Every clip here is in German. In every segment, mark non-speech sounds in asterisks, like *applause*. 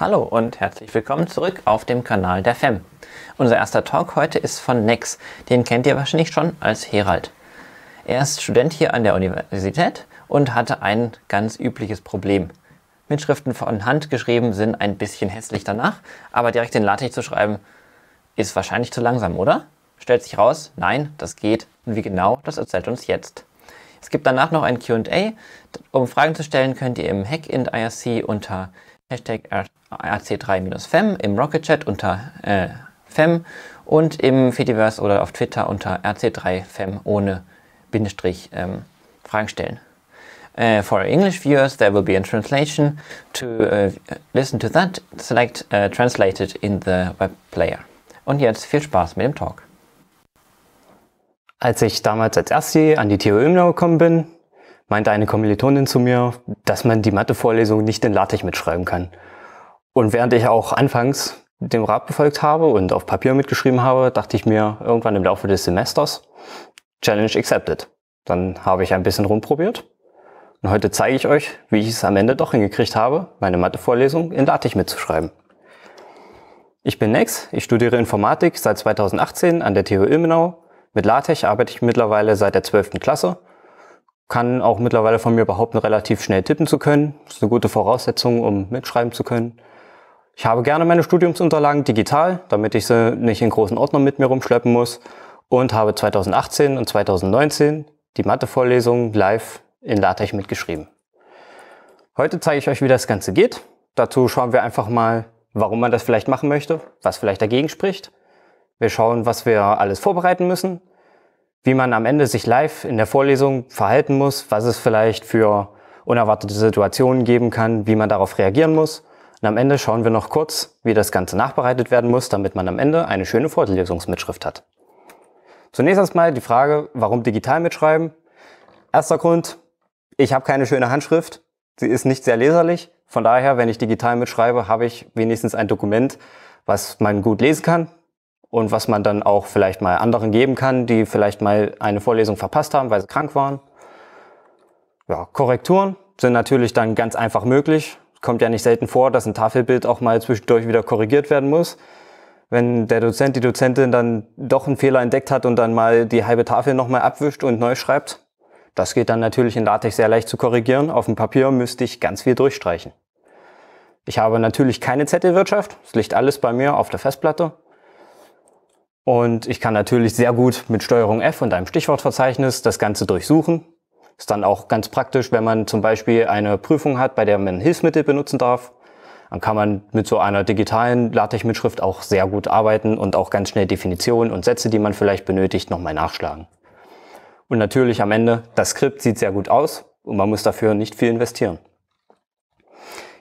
Hallo und herzlich willkommen zurück auf dem Kanal der FEM. Unser erster Talk heute ist von Nex, den kennt ihr wahrscheinlich schon als Herald. Er ist Student hier an der Universität und hatte ein ganz übliches Problem. Mitschriften von Hand geschrieben sind ein bisschen hässlich danach, aber direkt in LaTeX zu schreiben, ist wahrscheinlich zu langsam, oder? Stellt sich raus, nein, das geht. Und wie genau, das erzählt uns jetzt. Es gibt danach noch ein Q&A. Um Fragen zu stellen, könnt ihr im Hack in IRC unter Hashtag rc 3 fem im Rocket Chat unter äh, Fem und im Fediverse oder auf Twitter unter RC3Fem ohne Bindestrich ähm, Fragen stellen. Uh, for English viewers, there will be a translation. To uh, listen to that, select uh, Translated in the web player. Und jetzt viel Spaß mit dem Talk. Als ich damals als Erste an die TU Ilmenau gekommen bin, meinte eine Kommilitonin zu mir, dass man die Mathevorlesung nicht in LaTeX mitschreiben kann. Und während ich auch anfangs dem Rat befolgt habe und auf Papier mitgeschrieben habe, dachte ich mir irgendwann im Laufe des Semesters, Challenge accepted. Dann habe ich ein bisschen rumprobiert. Und heute zeige ich euch, wie ich es am Ende doch hingekriegt habe, meine Mathevorlesung in LaTeX mitzuschreiben. Ich bin Nex, ich studiere Informatik seit 2018 an der TU Ilmenau. Mit LaTeX arbeite ich mittlerweile seit der 12. Klasse kann auch mittlerweile von mir behaupten, relativ schnell tippen zu können. Das ist eine gute Voraussetzung, um mitschreiben zu können. Ich habe gerne meine Studiumsunterlagen digital, damit ich sie nicht in großen Ordnern mit mir rumschleppen muss und habe 2018 und 2019 die Mathevorlesung live in LaTeX mitgeschrieben. Heute zeige ich euch, wie das Ganze geht. Dazu schauen wir einfach mal, warum man das vielleicht machen möchte, was vielleicht dagegen spricht. Wir schauen, was wir alles vorbereiten müssen wie man am Ende sich live in der Vorlesung verhalten muss, was es vielleicht für unerwartete Situationen geben kann, wie man darauf reagieren muss. Und am Ende schauen wir noch kurz, wie das Ganze nachbereitet werden muss, damit man am Ende eine schöne Vorlesungsmitschrift hat. Zunächst erstmal die Frage, warum digital mitschreiben? Erster Grund, ich habe keine schöne Handschrift, sie ist nicht sehr leserlich. Von daher, wenn ich digital mitschreibe, habe ich wenigstens ein Dokument, was man gut lesen kann, und was man dann auch vielleicht mal anderen geben kann, die vielleicht mal eine Vorlesung verpasst haben, weil sie krank waren. Ja, Korrekturen sind natürlich dann ganz einfach möglich. Kommt ja nicht selten vor, dass ein Tafelbild auch mal zwischendurch wieder korrigiert werden muss. Wenn der Dozent, die Dozentin dann doch einen Fehler entdeckt hat und dann mal die halbe Tafel nochmal abwischt und neu schreibt, das geht dann natürlich in LaTeX sehr leicht zu korrigieren. Auf dem Papier müsste ich ganz viel durchstreichen. Ich habe natürlich keine Zettelwirtschaft. Es liegt alles bei mir auf der Festplatte. Und ich kann natürlich sehr gut mit Steuerung F und einem Stichwortverzeichnis das Ganze durchsuchen. Ist dann auch ganz praktisch, wenn man zum Beispiel eine Prüfung hat, bei der man Hilfsmittel benutzen darf. Dann kann man mit so einer digitalen LaTeX-Mitschrift auch sehr gut arbeiten und auch ganz schnell Definitionen und Sätze, die man vielleicht benötigt, nochmal nachschlagen. Und natürlich am Ende, das Skript sieht sehr gut aus und man muss dafür nicht viel investieren.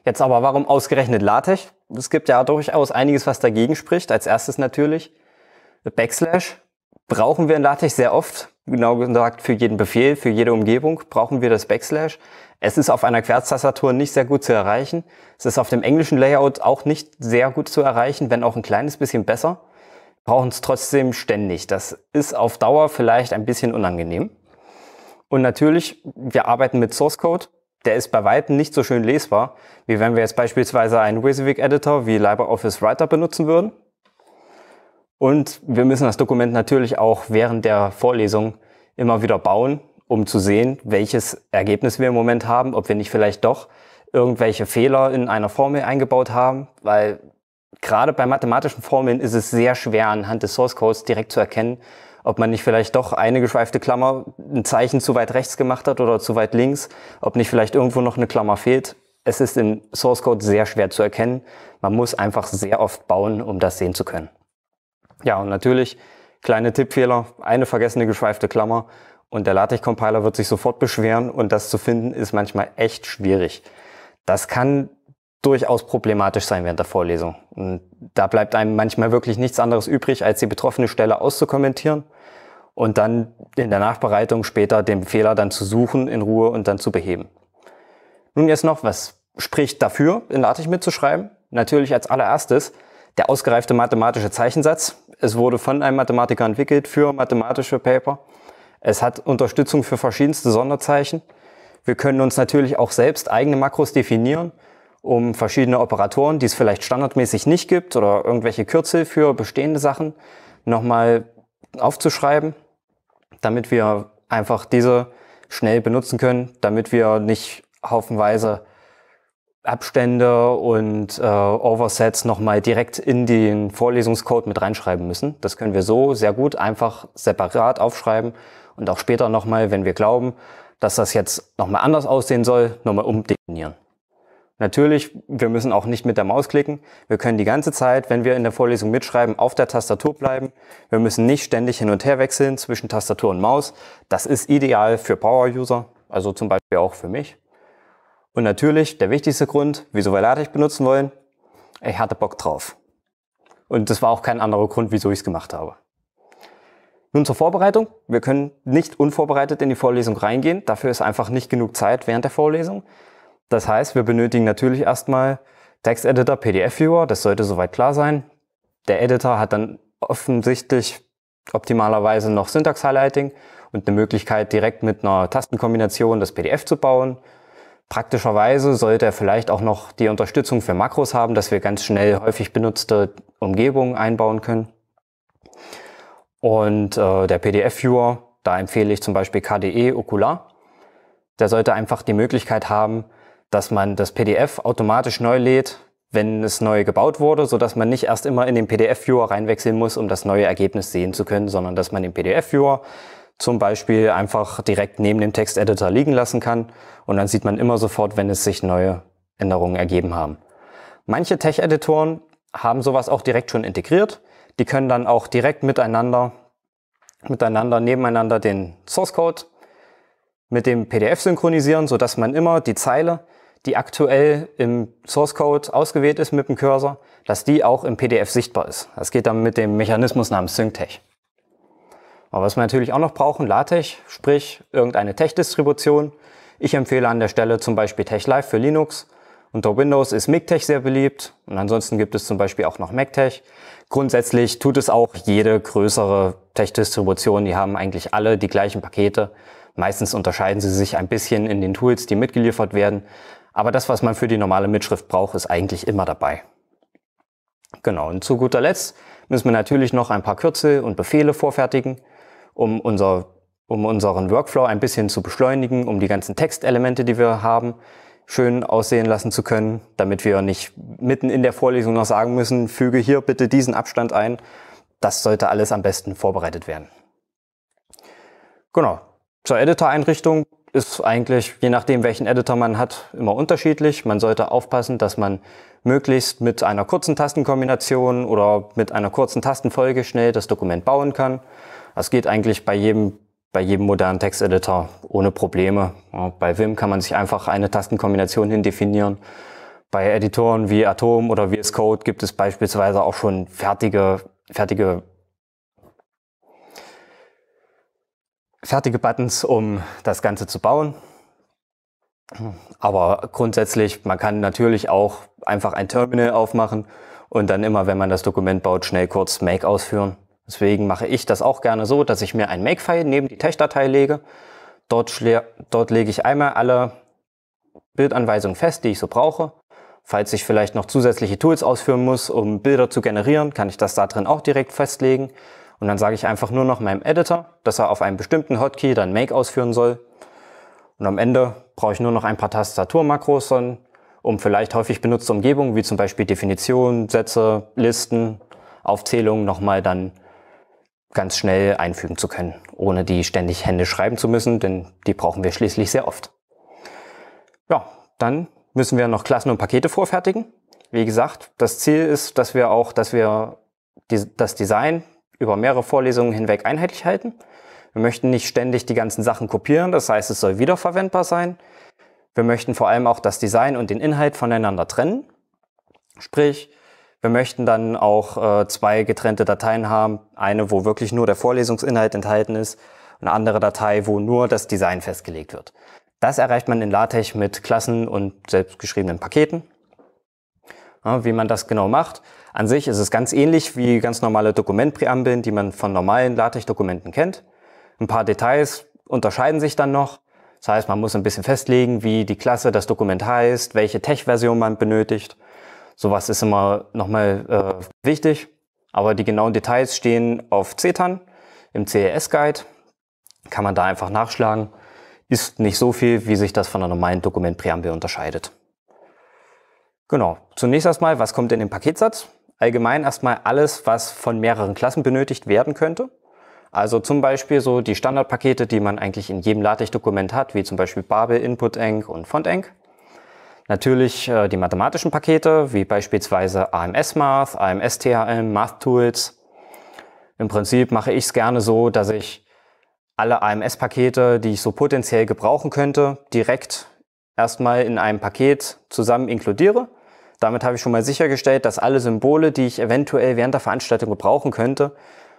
Jetzt aber, warum ausgerechnet LaTeX? Es gibt ja durchaus einiges, was dagegen spricht. Als erstes natürlich, Backslash brauchen wir in LaTeX sehr oft. Genau gesagt, für jeden Befehl, für jede Umgebung brauchen wir das Backslash. Es ist auf einer Querztastatur nicht sehr gut zu erreichen. Es ist auf dem englischen Layout auch nicht sehr gut zu erreichen, wenn auch ein kleines bisschen besser. Wir brauchen es trotzdem ständig. Das ist auf Dauer vielleicht ein bisschen unangenehm. Und natürlich, wir arbeiten mit Source Code. Der ist bei weitem nicht so schön lesbar, wie wenn wir jetzt beispielsweise einen WYSIWYG Editor wie LibreOffice Writer benutzen würden. Und wir müssen das Dokument natürlich auch während der Vorlesung immer wieder bauen, um zu sehen, welches Ergebnis wir im Moment haben, ob wir nicht vielleicht doch irgendwelche Fehler in einer Formel eingebaut haben, weil gerade bei mathematischen Formeln ist es sehr schwer, anhand des Source Codes direkt zu erkennen, ob man nicht vielleicht doch eine geschweifte Klammer, ein Zeichen zu weit rechts gemacht hat oder zu weit links, ob nicht vielleicht irgendwo noch eine Klammer fehlt. Es ist im Source Code sehr schwer zu erkennen. Man muss einfach sehr oft bauen, um das sehen zu können. Ja, und natürlich kleine Tippfehler, eine vergessene geschweifte Klammer und der LaTeX-Compiler wird sich sofort beschweren und das zu finden ist manchmal echt schwierig. Das kann durchaus problematisch sein während der Vorlesung. Und da bleibt einem manchmal wirklich nichts anderes übrig, als die betroffene Stelle auszukommentieren und dann in der Nachbereitung später den Fehler dann zu suchen in Ruhe und dann zu beheben. Nun jetzt noch, was spricht dafür, in LaTeX mitzuschreiben? Natürlich als allererstes der ausgereifte mathematische Zeichensatz, es wurde von einem Mathematiker entwickelt für mathematische Paper. Es hat Unterstützung für verschiedenste Sonderzeichen. Wir können uns natürlich auch selbst eigene Makros definieren, um verschiedene Operatoren, die es vielleicht standardmäßig nicht gibt oder irgendwelche Kürzel für bestehende Sachen, nochmal aufzuschreiben, damit wir einfach diese schnell benutzen können, damit wir nicht haufenweise Abstände und äh, Oversets nochmal direkt in den Vorlesungscode mit reinschreiben müssen. Das können wir so sehr gut einfach separat aufschreiben und auch später nochmal, wenn wir glauben, dass das jetzt nochmal anders aussehen soll, nochmal umdefinieren. Natürlich, wir müssen auch nicht mit der Maus klicken. Wir können die ganze Zeit, wenn wir in der Vorlesung mitschreiben, auf der Tastatur bleiben. Wir müssen nicht ständig hin und her wechseln zwischen Tastatur und Maus. Das ist ideal für Power-User, also zum Beispiel auch für mich. Und natürlich der wichtigste Grund, wieso wir LaTeX benutzen wollen, ich hatte Bock drauf. Und das war auch kein anderer Grund, wieso ich es gemacht habe. Nun zur Vorbereitung. Wir können nicht unvorbereitet in die Vorlesung reingehen. Dafür ist einfach nicht genug Zeit während der Vorlesung. Das heißt, wir benötigen natürlich erstmal Texteditor, PDF-Viewer. Das sollte soweit klar sein. Der Editor hat dann offensichtlich optimalerweise noch Syntax-Highlighting und eine Möglichkeit, direkt mit einer Tastenkombination das PDF zu bauen Praktischerweise sollte er vielleicht auch noch die Unterstützung für Makros haben, dass wir ganz schnell häufig benutzte Umgebungen einbauen können. Und äh, der PDF-Viewer, da empfehle ich zum Beispiel KDE Ocular, Der sollte einfach die Möglichkeit haben, dass man das PDF automatisch neu lädt, wenn es neu gebaut wurde, sodass man nicht erst immer in den PDF-Viewer reinwechseln muss, um das neue Ergebnis sehen zu können, sondern dass man den PDF-Viewer zum Beispiel einfach direkt neben dem Texteditor liegen lassen kann und dann sieht man immer sofort, wenn es sich neue Änderungen ergeben haben. Manche Tech-Editoren haben sowas auch direkt schon integriert. Die können dann auch direkt miteinander, miteinander, nebeneinander den Source Code mit dem PDF synchronisieren, sodass man immer die Zeile, die aktuell im Source Code ausgewählt ist mit dem Cursor, dass die auch im PDF sichtbar ist. Das geht dann mit dem Mechanismus namens SyncTech. Aber was wir natürlich auch noch brauchen, LaTeX, sprich irgendeine Tech-Distribution. Ich empfehle an der Stelle zum Beispiel TechLive für Linux. Unter Windows ist MikTech sehr beliebt und ansonsten gibt es zum Beispiel auch noch MacTech. Grundsätzlich tut es auch jede größere Tech-Distribution. Die haben eigentlich alle die gleichen Pakete. Meistens unterscheiden sie sich ein bisschen in den Tools, die mitgeliefert werden. Aber das, was man für die normale Mitschrift braucht, ist eigentlich immer dabei. Genau, und zu guter Letzt müssen wir natürlich noch ein paar Kürzel und Befehle vorfertigen um, unser, um unseren Workflow ein bisschen zu beschleunigen, um die ganzen Textelemente, die wir haben, schön aussehen lassen zu können, damit wir nicht mitten in der Vorlesung noch sagen müssen, füge hier bitte diesen Abstand ein. Das sollte alles am besten vorbereitet werden. Genau. Zur Editor-Einrichtung ist eigentlich, je nachdem welchen Editor man hat, immer unterschiedlich. Man sollte aufpassen, dass man möglichst mit einer kurzen Tastenkombination oder mit einer kurzen Tastenfolge schnell das Dokument bauen kann. Das geht eigentlich bei jedem, bei jedem modernen Texteditor ohne Probleme. Bei Vim kann man sich einfach eine Tastenkombination hin definieren. Bei Editoren wie Atom oder VS Code gibt es beispielsweise auch schon fertige, fertige, fertige Buttons, um das Ganze zu bauen. Aber grundsätzlich, man kann natürlich auch einfach ein Terminal aufmachen und dann immer, wenn man das Dokument baut, schnell kurz Make ausführen. Deswegen mache ich das auch gerne so, dass ich mir ein Makefile neben die Tech-Datei lege. Dort, dort lege ich einmal alle Bildanweisungen fest, die ich so brauche. Falls ich vielleicht noch zusätzliche Tools ausführen muss, um Bilder zu generieren, kann ich das da drin auch direkt festlegen. Und dann sage ich einfach nur noch meinem Editor, dass er auf einem bestimmten Hotkey dann Make ausführen soll. Und am Ende brauche ich nur noch ein paar Tastaturmakros, um vielleicht häufig benutzte Umgebungen, wie zum Beispiel Definitionen, Sätze, Listen, Aufzählungen nochmal dann ganz schnell einfügen zu können, ohne die ständig Hände schreiben zu müssen, denn die brauchen wir schließlich sehr oft. Ja, dann müssen wir noch Klassen und Pakete vorfertigen. Wie gesagt, das Ziel ist, dass wir auch, dass wir das Design über mehrere Vorlesungen hinweg einheitlich halten. Wir möchten nicht ständig die ganzen Sachen kopieren, das heißt, es soll wiederverwendbar sein. Wir möchten vor allem auch das Design und den Inhalt voneinander trennen. Sprich, wir möchten dann auch äh, zwei getrennte Dateien haben. Eine, wo wirklich nur der Vorlesungsinhalt enthalten ist eine andere Datei, wo nur das Design festgelegt wird. Das erreicht man in LaTeX mit Klassen und selbstgeschriebenen Paketen. Ja, wie man das genau macht. An sich ist es ganz ähnlich wie ganz normale Dokumentpräambeln, die man von normalen LaTeX-Dokumenten kennt. Ein paar Details unterscheiden sich dann noch. Das heißt, man muss ein bisschen festlegen, wie die Klasse das Dokument heißt, welche Tech-Version man benötigt Sowas ist immer nochmal äh, wichtig. Aber die genauen Details stehen auf CETAN im CES-Guide. Kann man da einfach nachschlagen. Ist nicht so viel, wie sich das von einer normalen Dokumentpräambel unterscheidet. Genau. Zunächst erstmal, was kommt in den Paketsatz? Allgemein erstmal alles, was von mehreren Klassen benötigt werden könnte. Also zum Beispiel so die Standardpakete, die man eigentlich in jedem LaTeX-Dokument hat, wie zum Beispiel Babel, Input-Eng und Font-Eng. Natürlich äh, die mathematischen Pakete, wie beispielsweise AMS Math, AMS THM, Math Tools. Im Prinzip mache ich es gerne so, dass ich alle AMS-Pakete, die ich so potenziell gebrauchen könnte, direkt erstmal in einem Paket zusammen inkludiere. Damit habe ich schon mal sichergestellt, dass alle Symbole, die ich eventuell während der Veranstaltung gebrauchen könnte,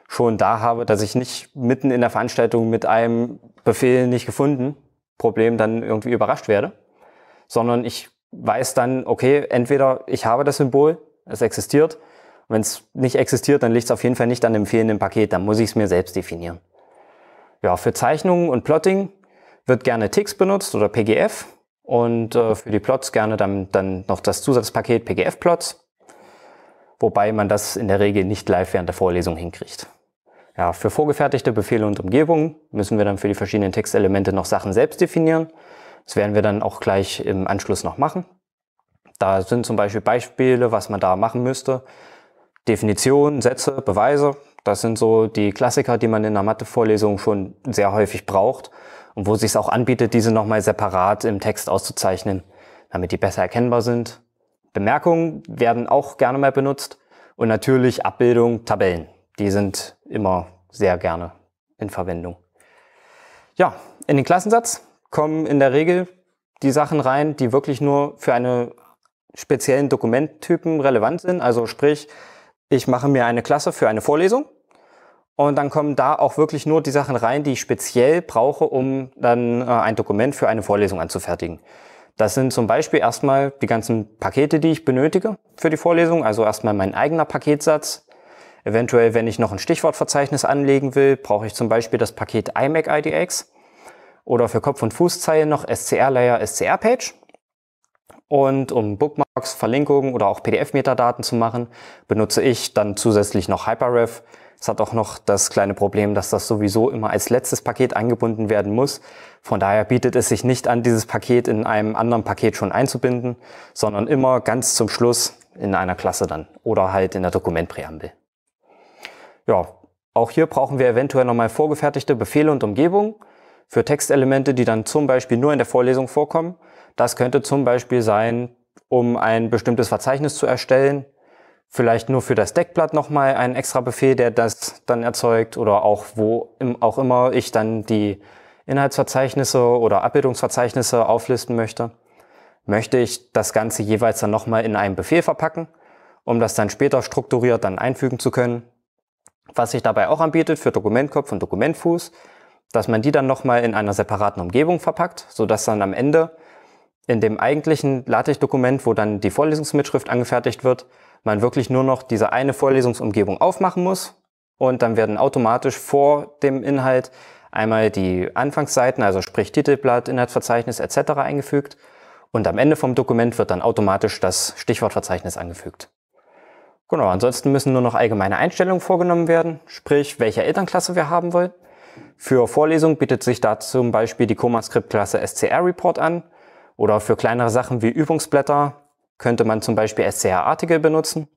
schon da habe, dass ich nicht mitten in der Veranstaltung mit einem Befehl nicht gefunden Problem dann irgendwie überrascht werde, sondern ich weiß dann, okay, entweder ich habe das Symbol, es existiert. Wenn es nicht existiert, dann liegt es auf jeden Fall nicht an dem fehlenden Paket, dann muss ich es mir selbst definieren. Ja, für Zeichnungen und Plotting wird gerne TIX benutzt oder PGF und äh, für die Plots gerne dann, dann noch das Zusatzpaket PGF-Plots, wobei man das in der Regel nicht live während der Vorlesung hinkriegt. Ja, für vorgefertigte Befehle und Umgebungen müssen wir dann für die verschiedenen Textelemente noch Sachen selbst definieren. Das werden wir dann auch gleich im Anschluss noch machen. Da sind zum Beispiel Beispiele, was man da machen müsste. Definitionen, Sätze, Beweise. Das sind so die Klassiker, die man in der Mathevorlesung schon sehr häufig braucht und wo es sich auch anbietet, diese nochmal separat im Text auszuzeichnen, damit die besser erkennbar sind. Bemerkungen werden auch gerne mal benutzt und natürlich Abbildungen, Tabellen. Die sind immer sehr gerne in Verwendung. Ja, in den Klassensatz kommen in der Regel die Sachen rein, die wirklich nur für einen speziellen Dokumenttypen relevant sind. Also sprich, ich mache mir eine Klasse für eine Vorlesung und dann kommen da auch wirklich nur die Sachen rein, die ich speziell brauche, um dann äh, ein Dokument für eine Vorlesung anzufertigen. Das sind zum Beispiel erstmal die ganzen Pakete, die ich benötige für die Vorlesung, also erstmal mein eigener Paketsatz. Eventuell, wenn ich noch ein Stichwortverzeichnis anlegen will, brauche ich zum Beispiel das Paket iMac IDX oder für Kopf- und Fußzeilen noch SCR-Layer, SCR-Page. Und um Bookmarks, Verlinkungen oder auch PDF-Metadaten zu machen, benutze ich dann zusätzlich noch Hyperref. Es hat auch noch das kleine Problem, dass das sowieso immer als letztes Paket eingebunden werden muss. Von daher bietet es sich nicht an, dieses Paket in einem anderen Paket schon einzubinden, sondern immer ganz zum Schluss in einer Klasse dann oder halt in der Dokumentpräambel. Ja, auch hier brauchen wir eventuell nochmal vorgefertigte Befehle und Umgebungen für Textelemente, die dann zum Beispiel nur in der Vorlesung vorkommen. Das könnte zum Beispiel sein, um ein bestimmtes Verzeichnis zu erstellen, vielleicht nur für das Deckblatt nochmal einen extra Befehl, der das dann erzeugt oder auch wo im, auch immer ich dann die Inhaltsverzeichnisse oder Abbildungsverzeichnisse auflisten möchte. Möchte ich das Ganze jeweils dann nochmal in einen Befehl verpacken, um das dann später strukturiert dann einfügen zu können. Was sich dabei auch anbietet für Dokumentkopf und Dokumentfuß, dass man die dann nochmal in einer separaten Umgebung verpackt, sodass dann am Ende in dem eigentlichen LaTeX-Dokument, wo dann die Vorlesungsmitschrift angefertigt wird, man wirklich nur noch diese eine Vorlesungsumgebung aufmachen muss und dann werden automatisch vor dem Inhalt einmal die Anfangsseiten, also sprich Titelblatt, Inhaltsverzeichnis etc. eingefügt und am Ende vom Dokument wird dann automatisch das Stichwortverzeichnis angefügt. Genau, ansonsten müssen nur noch allgemeine Einstellungen vorgenommen werden, sprich welche Elternklasse wir haben wollen für Vorlesungen bietet sich da zum Beispiel die ComaScript-Klasse SCR-Report an oder für kleinere Sachen wie Übungsblätter könnte man zum Beispiel SCR-Artikel benutzen.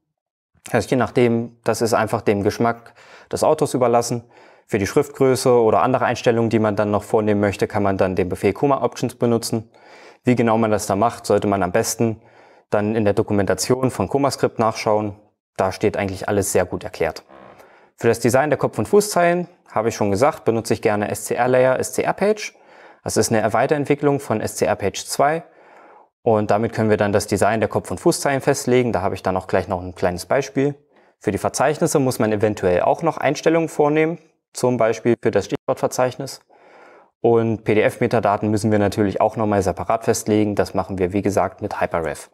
Also je nachdem, das ist einfach dem Geschmack des Autos überlassen. Für die Schriftgröße oder andere Einstellungen, die man dann noch vornehmen möchte, kann man dann den Befehl Comma Options benutzen. Wie genau man das da macht, sollte man am besten dann in der Dokumentation von ComaScript nachschauen. Da steht eigentlich alles sehr gut erklärt. Für das Design der Kopf- und Fußzeilen habe ich schon gesagt, benutze ich gerne SCR-Layer, SCR-Page. Das ist eine Weiterentwicklung von SCR-Page 2. Und damit können wir dann das Design der Kopf- und Fußzeilen festlegen. Da habe ich dann auch gleich noch ein kleines Beispiel. Für die Verzeichnisse muss man eventuell auch noch Einstellungen vornehmen, zum Beispiel für das Stichwortverzeichnis. Und PDF-Metadaten müssen wir natürlich auch nochmal separat festlegen. Das machen wir, wie gesagt, mit Hyperref.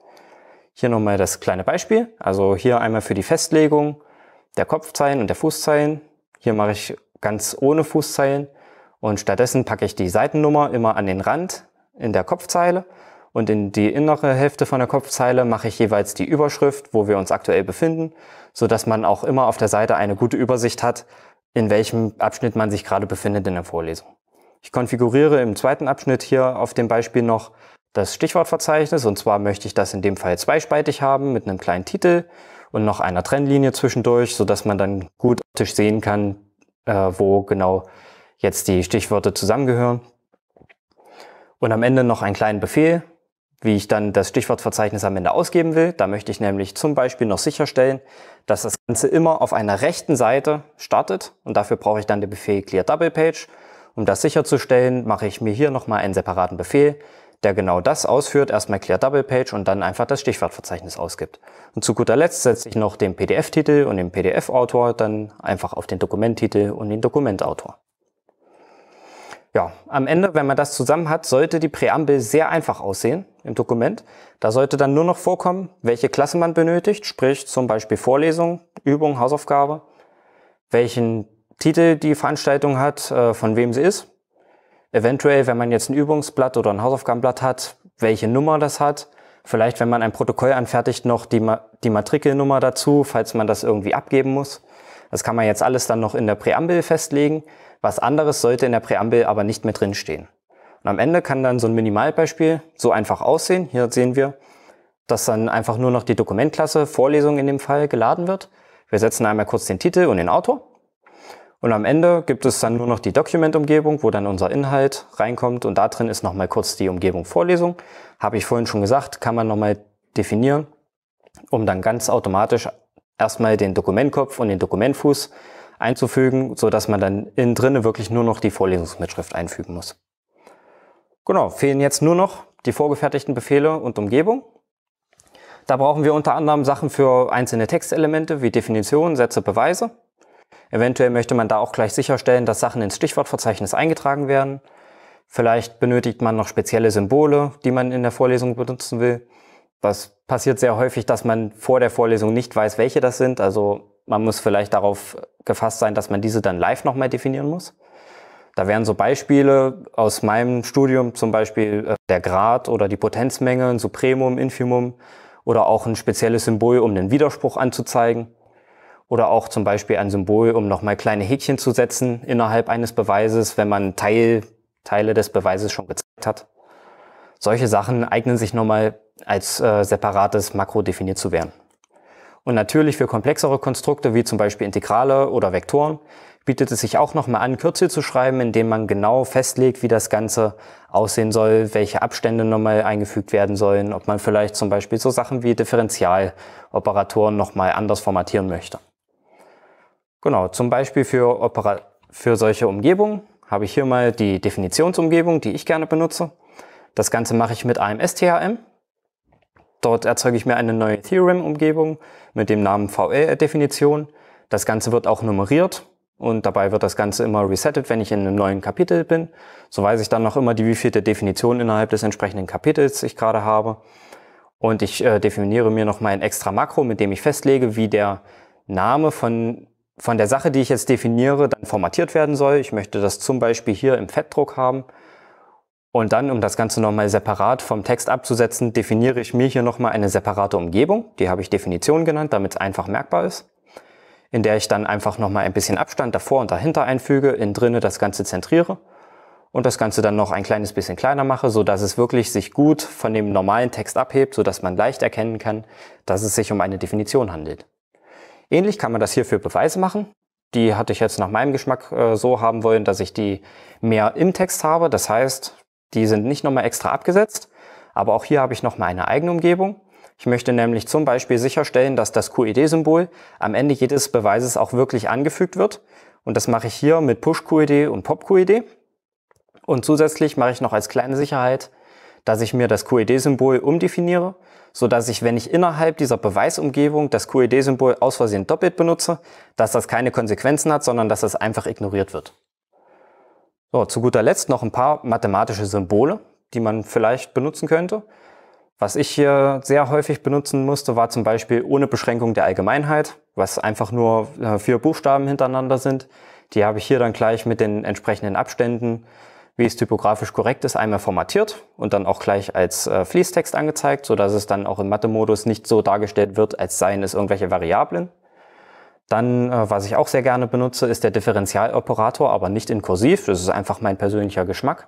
Hier nochmal das kleine Beispiel. Also hier einmal für die Festlegung der Kopfzeilen und der Fußzeilen. Hier mache ich ganz ohne Fußzeilen. Und stattdessen packe ich die Seitennummer immer an den Rand in der Kopfzeile und in die innere Hälfte von der Kopfzeile mache ich jeweils die Überschrift, wo wir uns aktuell befinden, sodass man auch immer auf der Seite eine gute Übersicht hat, in welchem Abschnitt man sich gerade befindet in der Vorlesung. Ich konfiguriere im zweiten Abschnitt hier auf dem Beispiel noch das Stichwortverzeichnis und zwar möchte ich das in dem Fall zweispaltig haben mit einem kleinen Titel und noch einer Trennlinie zwischendurch, sodass man dann gut optisch sehen kann, äh, wo genau jetzt die Stichwörter zusammengehören. Und am Ende noch einen kleinen Befehl, wie ich dann das Stichwortverzeichnis am Ende ausgeben will. Da möchte ich nämlich zum Beispiel noch sicherstellen, dass das Ganze immer auf einer rechten Seite startet. Und dafür brauche ich dann den Befehl clear double page. Um das sicherzustellen, mache ich mir hier nochmal einen separaten Befehl, der genau das ausführt, erstmal clear double page und dann einfach das Stichwortverzeichnis ausgibt. Und zu guter Letzt setze ich noch den PDF-Titel und den PDF-Autor dann einfach auf den Dokumenttitel und den Dokumentautor. Ja, am Ende, wenn man das zusammen hat, sollte die Präambel sehr einfach aussehen im Dokument. Da sollte dann nur noch vorkommen, welche Klasse man benötigt, sprich zum Beispiel Vorlesung, Übung, Hausaufgabe, welchen Titel die Veranstaltung hat, äh, von wem sie ist, Eventuell, wenn man jetzt ein Übungsblatt oder ein Hausaufgabenblatt hat, welche Nummer das hat. Vielleicht, wenn man ein Protokoll anfertigt, noch die, Ma die Matrikelnummer dazu, falls man das irgendwie abgeben muss. Das kann man jetzt alles dann noch in der Präambel festlegen. Was anderes sollte in der Präambel aber nicht mehr drinstehen. Und am Ende kann dann so ein Minimalbeispiel so einfach aussehen. Hier sehen wir, dass dann einfach nur noch die Dokumentklasse Vorlesung in dem Fall geladen wird. Wir setzen einmal kurz den Titel und den Autor und am Ende gibt es dann nur noch die Dokumentumgebung, wo dann unser Inhalt reinkommt und da drin ist nochmal kurz die Umgebung Vorlesung. Habe ich vorhin schon gesagt, kann man nochmal definieren, um dann ganz automatisch erstmal den Dokumentkopf und den Dokumentfuß einzufügen, so dass man dann innen drinne wirklich nur noch die Vorlesungsmitschrift einfügen muss. Genau, fehlen jetzt nur noch die vorgefertigten Befehle und Umgebung. Da brauchen wir unter anderem Sachen für einzelne Textelemente wie Definitionen, Sätze, Beweise. Eventuell möchte man da auch gleich sicherstellen, dass Sachen ins Stichwortverzeichnis eingetragen werden. Vielleicht benötigt man noch spezielle Symbole, die man in der Vorlesung benutzen will. Das passiert sehr häufig, dass man vor der Vorlesung nicht weiß, welche das sind. Also man muss vielleicht darauf gefasst sein, dass man diese dann live nochmal definieren muss. Da wären so Beispiele aus meinem Studium, zum Beispiel äh, der Grad oder die Potenzmenge, ein Supremum, Infimum oder auch ein spezielles Symbol, um den Widerspruch anzuzeigen oder auch zum Beispiel ein Symbol, um nochmal kleine Häkchen zu setzen innerhalb eines Beweises, wenn man Teil, Teile des Beweises schon gezeigt hat. Solche Sachen eignen sich nochmal als äh, separates Makro definiert zu werden. Und natürlich für komplexere Konstrukte wie zum Beispiel Integrale oder Vektoren bietet es sich auch nochmal an, Kürzel zu schreiben, indem man genau festlegt, wie das Ganze aussehen soll, welche Abstände nochmal eingefügt werden sollen, ob man vielleicht zum Beispiel so Sachen wie Differentialoperatoren nochmal anders formatieren möchte. Genau, zum Beispiel für, Opera für solche Umgebungen habe ich hier mal die Definitionsumgebung, die ich gerne benutze. Das Ganze mache ich mit AMS-THM. Dort erzeuge ich mir eine neue Theorem-Umgebung mit dem Namen VL-Definition. Das Ganze wird auch nummeriert und dabei wird das Ganze immer resettet, wenn ich in einem neuen Kapitel bin. So weiß ich dann noch immer die wievielte Definition innerhalb des entsprechenden Kapitels ich gerade habe. Und ich äh, definiere mir noch mal ein extra Makro, mit dem ich festlege, wie der Name von von der Sache, die ich jetzt definiere, dann formatiert werden soll. Ich möchte das zum Beispiel hier im Fettdruck haben. Und dann, um das Ganze nochmal separat vom Text abzusetzen, definiere ich mir hier nochmal eine separate Umgebung. Die habe ich Definition genannt, damit es einfach merkbar ist. In der ich dann einfach nochmal ein bisschen Abstand davor und dahinter einfüge, in drinne das Ganze zentriere und das Ganze dann noch ein kleines bisschen kleiner mache, so dass es wirklich sich gut von dem normalen Text abhebt, so dass man leicht erkennen kann, dass es sich um eine Definition handelt. Ähnlich kann man das hier für Beweise machen. Die hatte ich jetzt nach meinem Geschmack äh, so haben wollen, dass ich die mehr im Text habe. Das heißt, die sind nicht nochmal extra abgesetzt. Aber auch hier habe ich nochmal eine eigene Umgebung. Ich möchte nämlich zum Beispiel sicherstellen, dass das QED-Symbol am Ende jedes Beweises auch wirklich angefügt wird. Und das mache ich hier mit Push-QED und Pop-QED. Und zusätzlich mache ich noch als kleine Sicherheit dass ich mir das QED-Symbol umdefiniere, so dass ich, wenn ich innerhalb dieser Beweisumgebung das QED-Symbol aus Versehen doppelt benutze, dass das keine Konsequenzen hat, sondern dass das einfach ignoriert wird. So, zu guter Letzt noch ein paar mathematische Symbole, die man vielleicht benutzen könnte. Was ich hier sehr häufig benutzen musste, war zum Beispiel ohne Beschränkung der Allgemeinheit, was einfach nur äh, vier Buchstaben hintereinander sind. Die habe ich hier dann gleich mit den entsprechenden Abständen wie es typografisch korrekt ist, einmal formatiert und dann auch gleich als äh, Fließtext angezeigt, so dass es dann auch im Mathe-Modus nicht so dargestellt wird, als seien es irgendwelche Variablen. Dann, äh, was ich auch sehr gerne benutze, ist der Differentialoperator, aber nicht in Kursiv. Das ist einfach mein persönlicher Geschmack.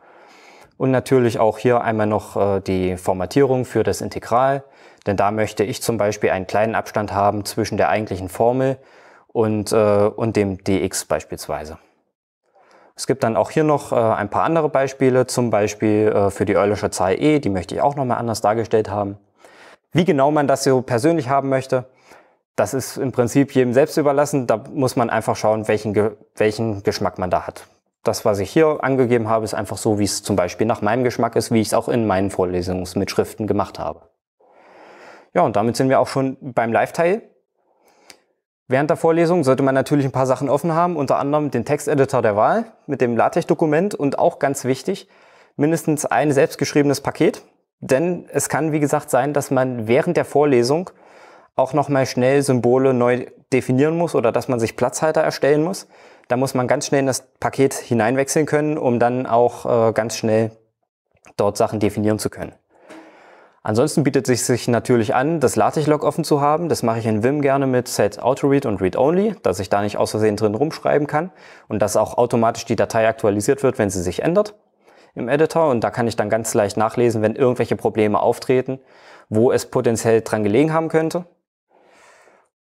Und natürlich auch hier einmal noch äh, die Formatierung für das Integral, denn da möchte ich zum Beispiel einen kleinen Abstand haben zwischen der eigentlichen Formel und, äh, und dem dx beispielsweise. Es gibt dann auch hier noch äh, ein paar andere Beispiele, zum Beispiel äh, für die Eulersche Zahl E, die möchte ich auch nochmal anders dargestellt haben. Wie genau man das so persönlich haben möchte, das ist im Prinzip jedem selbst überlassen. Da muss man einfach schauen, welchen, Ge welchen Geschmack man da hat. Das, was ich hier angegeben habe, ist einfach so, wie es zum Beispiel nach meinem Geschmack ist, wie ich es auch in meinen Vorlesungsmitschriften gemacht habe. Ja, und damit sind wir auch schon beim Live-Teil. Während der Vorlesung sollte man natürlich ein paar Sachen offen haben, unter anderem den Texteditor der Wahl mit dem LaTeX-Dokument und auch ganz wichtig, mindestens ein selbstgeschriebenes Paket. Denn es kann, wie gesagt, sein, dass man während der Vorlesung auch nochmal schnell Symbole neu definieren muss oder dass man sich Platzhalter erstellen muss. Da muss man ganz schnell in das Paket hineinwechseln können, um dann auch äh, ganz schnell dort Sachen definieren zu können. Ansonsten bietet es sich natürlich an, das LaTeX-Log offen zu haben. Das mache ich in Vim gerne mit Set AutoRead und Read-Only, dass ich da nicht aus Versehen drin rumschreiben kann und dass auch automatisch die Datei aktualisiert wird, wenn sie sich ändert im Editor. Und da kann ich dann ganz leicht nachlesen, wenn irgendwelche Probleme auftreten, wo es potenziell dran gelegen haben könnte.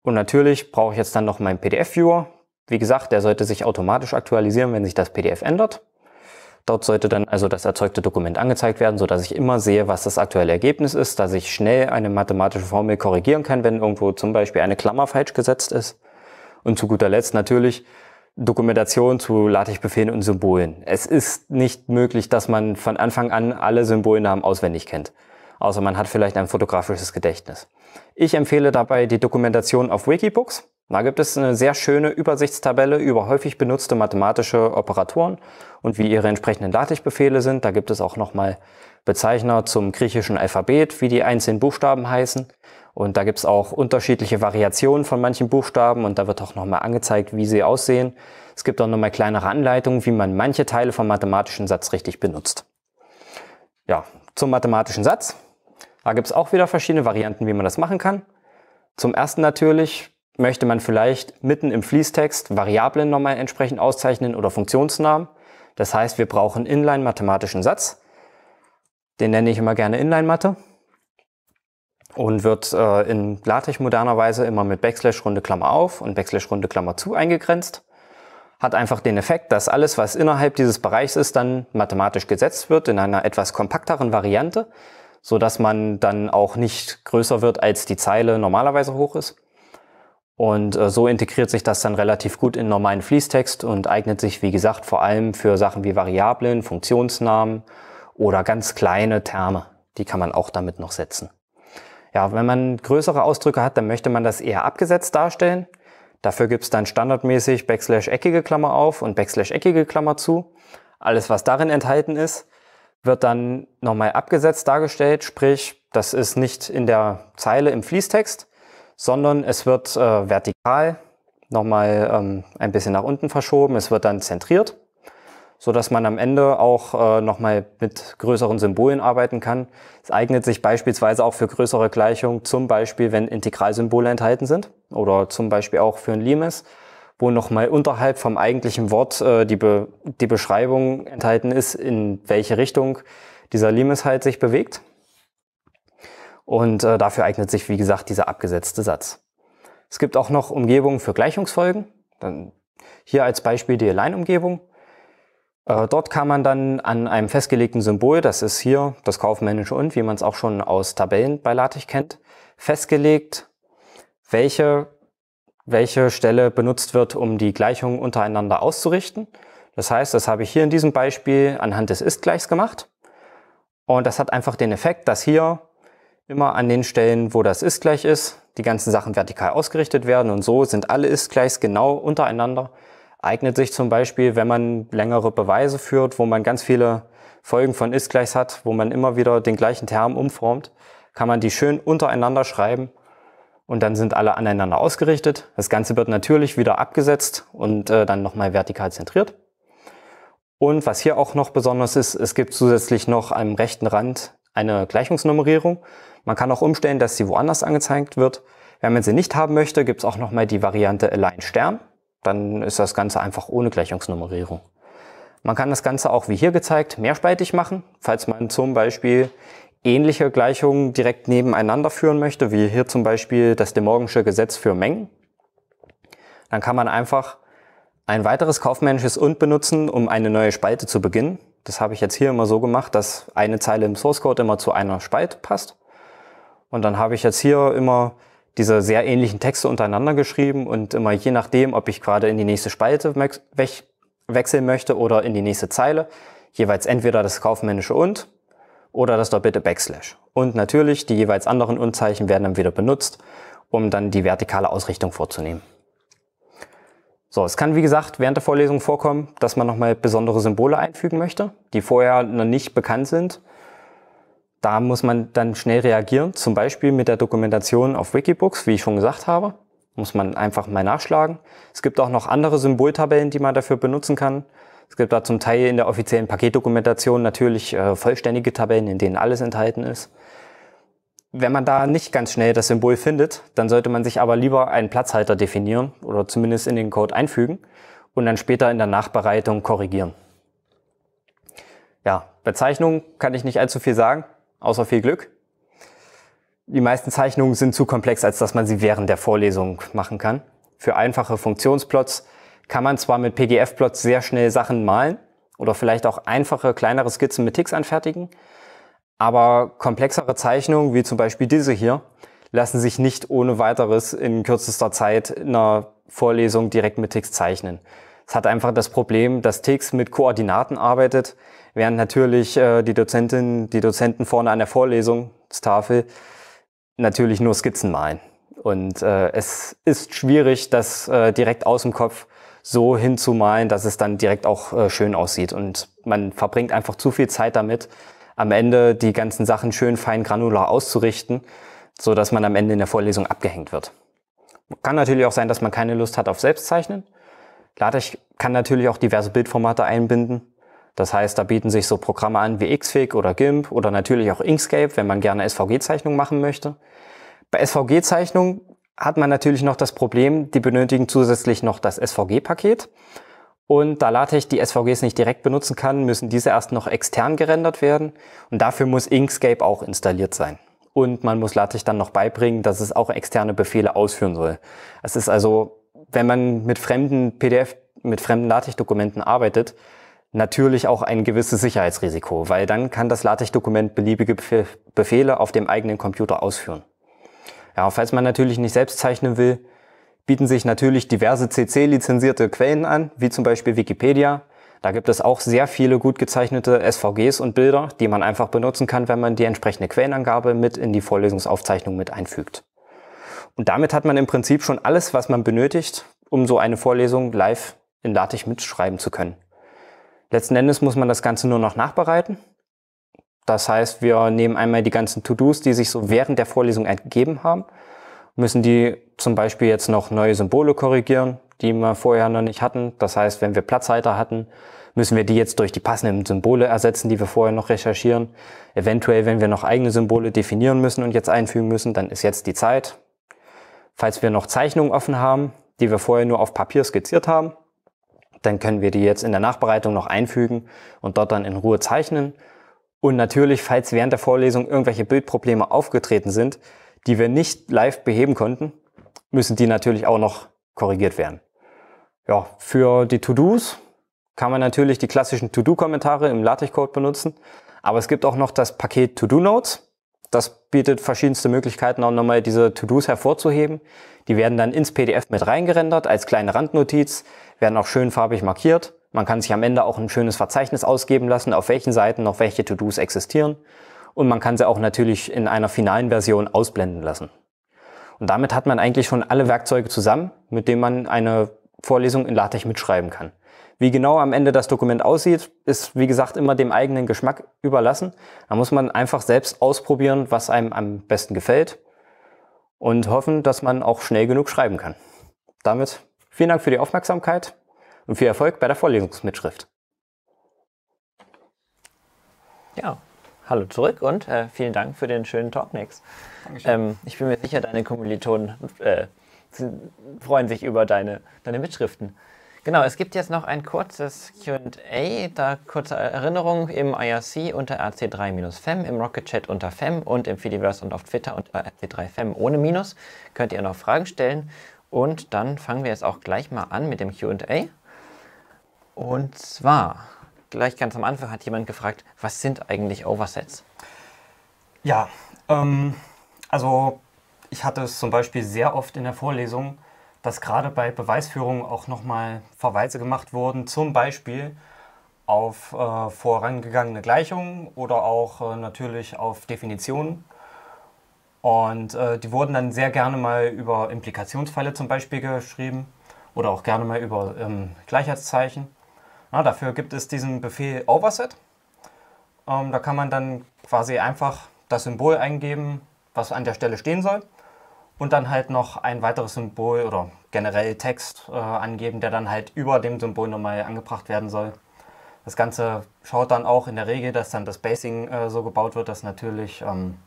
Und natürlich brauche ich jetzt dann noch meinen PDF-Viewer. Wie gesagt, der sollte sich automatisch aktualisieren, wenn sich das PDF ändert. Dort sollte dann also das erzeugte Dokument angezeigt werden, sodass ich immer sehe, was das aktuelle Ergebnis ist, dass ich schnell eine mathematische Formel korrigieren kann, wenn irgendwo zum Beispiel eine Klammer falsch gesetzt ist. Und zu guter Letzt natürlich Dokumentation zu LaTeX-Befehlen und Symbolen. Es ist nicht möglich, dass man von Anfang an alle Symbolnamen auswendig kennt. Außer man hat vielleicht ein fotografisches Gedächtnis. Ich empfehle dabei die Dokumentation auf Wikibooks. Da gibt es eine sehr schöne Übersichtstabelle über häufig benutzte mathematische Operatoren und wie ihre entsprechenden Dativbefehle sind. Da gibt es auch nochmal Bezeichner zum griechischen Alphabet, wie die einzelnen Buchstaben heißen. Und da gibt es auch unterschiedliche Variationen von manchen Buchstaben und da wird auch nochmal angezeigt, wie sie aussehen. Es gibt auch nochmal kleinere Anleitungen, wie man manche Teile vom mathematischen Satz richtig benutzt. Ja, zum mathematischen Satz. Da gibt es auch wieder verschiedene Varianten, wie man das machen kann. Zum ersten natürlich möchte man vielleicht mitten im Fließtext Variablen nochmal entsprechend auszeichnen oder Funktionsnamen. Das heißt, wir brauchen Inline-mathematischen Satz. Den nenne ich immer gerne Inline-Mathe und wird äh, in LaTeX Weise immer mit Backslash Runde Klammer auf und Backslash Runde Klammer zu eingegrenzt. Hat einfach den Effekt, dass alles, was innerhalb dieses Bereichs ist, dann mathematisch gesetzt wird in einer etwas kompakteren Variante, so dass man dann auch nicht größer wird, als die Zeile normalerweise hoch ist. Und äh, so integriert sich das dann relativ gut in normalen Fließtext und eignet sich, wie gesagt, vor allem für Sachen wie Variablen, Funktionsnamen oder ganz kleine Terme. Die kann man auch damit noch setzen. Ja, wenn man größere Ausdrücke hat, dann möchte man das eher abgesetzt darstellen. Dafür gibt's dann standardmäßig Backslash eckige Klammer auf und Backslash eckige Klammer zu. Alles, was darin enthalten ist, wird dann nochmal abgesetzt dargestellt, sprich, das ist nicht in der Zeile im Fließtext, sondern es wird äh, vertikal nochmal ähm, ein bisschen nach unten verschoben. Es wird dann zentriert, sodass man am Ende auch äh, nochmal mit größeren Symbolen arbeiten kann. Es eignet sich beispielsweise auch für größere Gleichungen, zum Beispiel wenn Integralsymbole enthalten sind oder zum Beispiel auch für ein Limes wo nochmal unterhalb vom eigentlichen Wort äh, die, Be die Beschreibung enthalten ist, in welche Richtung dieser Limes halt sich bewegt. Und äh, dafür eignet sich, wie gesagt, dieser abgesetzte Satz. Es gibt auch noch Umgebungen für Gleichungsfolgen. Dann hier als Beispiel die Line-Umgebung. Äh, dort kann man dann an einem festgelegten Symbol, das ist hier das kaufmännische und, wie man es auch schon aus Tabellen bei LaTeX kennt, festgelegt, welche, welche Stelle benutzt wird, um die Gleichungen untereinander auszurichten. Das heißt, das habe ich hier in diesem Beispiel anhand des Ist-Gleichs gemacht. Und das hat einfach den Effekt, dass hier immer an den Stellen, wo das ist gleich ist, die ganzen Sachen vertikal ausgerichtet werden und so sind alle ist gleichs genau untereinander. Eignet sich zum Beispiel, wenn man längere Beweise führt, wo man ganz viele Folgen von ist gleichs hat, wo man immer wieder den gleichen Term umformt, kann man die schön untereinander schreiben und dann sind alle aneinander ausgerichtet. Das Ganze wird natürlich wieder abgesetzt und äh, dann nochmal vertikal zentriert. Und was hier auch noch besonders ist, es gibt zusätzlich noch am rechten Rand eine Gleichungsnummerierung. Man kann auch umstellen, dass sie woanders angezeigt wird. Wenn man sie nicht haben möchte, gibt es auch nochmal die Variante Align Stern. Dann ist das Ganze einfach ohne Gleichungsnummerierung. Man kann das Ganze auch wie hier gezeigt mehrspaltig machen, falls man zum Beispiel ähnliche Gleichungen direkt nebeneinander führen möchte, wie hier zum Beispiel das De Morgensche Gesetz für Mengen. Dann kann man einfach ein weiteres kaufmännisches und benutzen, um eine neue Spalte zu beginnen. Das habe ich jetzt hier immer so gemacht, dass eine Zeile im Source Code immer zu einer Spalte passt. Und dann habe ich jetzt hier immer diese sehr ähnlichen Texte untereinander geschrieben und immer je nachdem, ob ich gerade in die nächste Spalte wechseln möchte oder in die nächste Zeile, jeweils entweder das kaufmännische und oder das doppelte Backslash. Und natürlich, die jeweils anderen Unzeichen werden dann wieder benutzt, um dann die vertikale Ausrichtung vorzunehmen. So, es kann wie gesagt während der Vorlesung vorkommen, dass man nochmal besondere Symbole einfügen möchte, die vorher noch nicht bekannt sind. Da muss man dann schnell reagieren, zum Beispiel mit der Dokumentation auf Wikibooks, wie ich schon gesagt habe. Muss man einfach mal nachschlagen. Es gibt auch noch andere Symboltabellen, die man dafür benutzen kann. Es gibt da zum Teil in der offiziellen Paketdokumentation natürlich äh, vollständige Tabellen, in denen alles enthalten ist. Wenn man da nicht ganz schnell das Symbol findet, dann sollte man sich aber lieber einen Platzhalter definieren oder zumindest in den Code einfügen und dann später in der Nachbereitung korrigieren. Ja, Bezeichnung kann ich nicht allzu viel sagen außer viel Glück. Die meisten Zeichnungen sind zu komplex, als dass man sie während der Vorlesung machen kann. Für einfache Funktionsplots kann man zwar mit PGF-Plots sehr schnell Sachen malen oder vielleicht auch einfache, kleinere Skizzen mit Ticks anfertigen, aber komplexere Zeichnungen, wie zum Beispiel diese hier, lassen sich nicht ohne weiteres in kürzester Zeit in einer Vorlesung direkt mit Ticks zeichnen. Es hat einfach das Problem, dass TIX mit Koordinaten arbeitet, während natürlich äh, die Dozentin, die Dozenten vorne an der Vorlesungstafel natürlich nur Skizzen malen. Und äh, es ist schwierig, das äh, direkt aus dem Kopf so hinzumalen, dass es dann direkt auch äh, schön aussieht. Und man verbringt einfach zu viel Zeit damit, am Ende die ganzen Sachen schön fein granular auszurichten, so dass man am Ende in der Vorlesung abgehängt wird. Kann natürlich auch sein, dass man keine Lust hat auf Selbstzeichnen. LaTeX kann natürlich auch diverse Bildformate einbinden. Das heißt, da bieten sich so Programme an wie Xfig oder GIMP oder natürlich auch Inkscape, wenn man gerne svg zeichnung machen möchte. Bei svg zeichnung hat man natürlich noch das Problem, die benötigen zusätzlich noch das SVG-Paket. Und da LaTeX die SVGs nicht direkt benutzen kann, müssen diese erst noch extern gerendert werden. Und dafür muss Inkscape auch installiert sein. Und man muss LaTeX dann noch beibringen, dass es auch externe Befehle ausführen soll. Es ist also wenn man mit fremden PDF, mit fremden LaTeX-Dokumenten arbeitet, natürlich auch ein gewisses Sicherheitsrisiko, weil dann kann das LaTeX-Dokument beliebige Befehle auf dem eigenen Computer ausführen. Ja, falls man natürlich nicht selbst zeichnen will, bieten sich natürlich diverse CC-lizenzierte Quellen an, wie zum Beispiel Wikipedia. Da gibt es auch sehr viele gut gezeichnete SVGs und Bilder, die man einfach benutzen kann, wenn man die entsprechende Quellenangabe mit in die Vorlesungsaufzeichnung mit einfügt. Und damit hat man im Prinzip schon alles, was man benötigt, um so eine Vorlesung live in LaTeX mitschreiben zu können. Letzten Endes muss man das Ganze nur noch nachbereiten. Das heißt, wir nehmen einmal die ganzen To-Dos, die sich so während der Vorlesung ergeben haben, müssen die zum Beispiel jetzt noch neue Symbole korrigieren, die wir vorher noch nicht hatten. Das heißt, wenn wir Platzhalter hatten, müssen wir die jetzt durch die passenden Symbole ersetzen, die wir vorher noch recherchieren. Eventuell, wenn wir noch eigene Symbole definieren müssen und jetzt einfügen müssen, dann ist jetzt die Zeit, Falls wir noch Zeichnungen offen haben, die wir vorher nur auf Papier skizziert haben, dann können wir die jetzt in der Nachbereitung noch einfügen und dort dann in Ruhe zeichnen. Und natürlich, falls während der Vorlesung irgendwelche Bildprobleme aufgetreten sind, die wir nicht live beheben konnten, müssen die natürlich auch noch korrigiert werden. Ja, für die To-Dos kann man natürlich die klassischen To-Do-Kommentare im LaTeX-Code benutzen, aber es gibt auch noch das Paket To-Do-Notes. Das bietet verschiedenste Möglichkeiten, auch nochmal diese To-Dos hervorzuheben. Die werden dann ins PDF mit reingerendert als kleine Randnotiz, werden auch schön farbig markiert. Man kann sich am Ende auch ein schönes Verzeichnis ausgeben lassen, auf welchen Seiten noch welche To-Dos existieren. Und man kann sie auch natürlich in einer finalen Version ausblenden lassen. Und damit hat man eigentlich schon alle Werkzeuge zusammen, mit denen man eine Vorlesung in LaTeX mitschreiben kann. Wie genau am Ende das Dokument aussieht, ist wie gesagt immer dem eigenen Geschmack überlassen. Da muss man einfach selbst ausprobieren, was einem am besten gefällt und hoffen, dass man auch schnell genug schreiben kann. Damit vielen Dank für die Aufmerksamkeit und viel Erfolg bei der Vorlesungsmitschrift. Ja, hallo zurück und äh, vielen Dank für den schönen Talkmix. Ähm, ich bin mir sicher, deine Kommilitonen äh, freuen sich über deine, deine Mitschriften. Genau, es gibt jetzt noch ein kurzes QA, da kurze Erinnerung im IRC unter RC3-Fem, im Rocket Chat unter Fem und im Fediverse und auf Twitter unter RC3Fem ohne Minus könnt ihr noch Fragen stellen. Und dann fangen wir jetzt auch gleich mal an mit dem QA. Und zwar, gleich ganz am Anfang hat jemand gefragt, was sind eigentlich Oversets? Ja, ähm, also ich hatte es zum Beispiel sehr oft in der Vorlesung, dass gerade bei Beweisführungen auch nochmal Verweise gemacht wurden, zum Beispiel auf äh, vorangegangene Gleichungen oder auch äh, natürlich auf Definitionen. Und äh, die wurden dann sehr gerne mal über Implikationsfälle zum Beispiel geschrieben oder auch gerne mal über ähm, Gleichheitszeichen. Na, dafür gibt es diesen Befehl Overset. Ähm, da kann man dann quasi einfach das Symbol eingeben, was an der Stelle stehen soll. Und dann halt noch ein weiteres Symbol oder generell Text äh, angeben, der dann halt über dem Symbol nochmal angebracht werden soll. Das Ganze schaut dann auch in der Regel, dass dann das Basing äh, so gebaut wird, dass natürlich, ähm,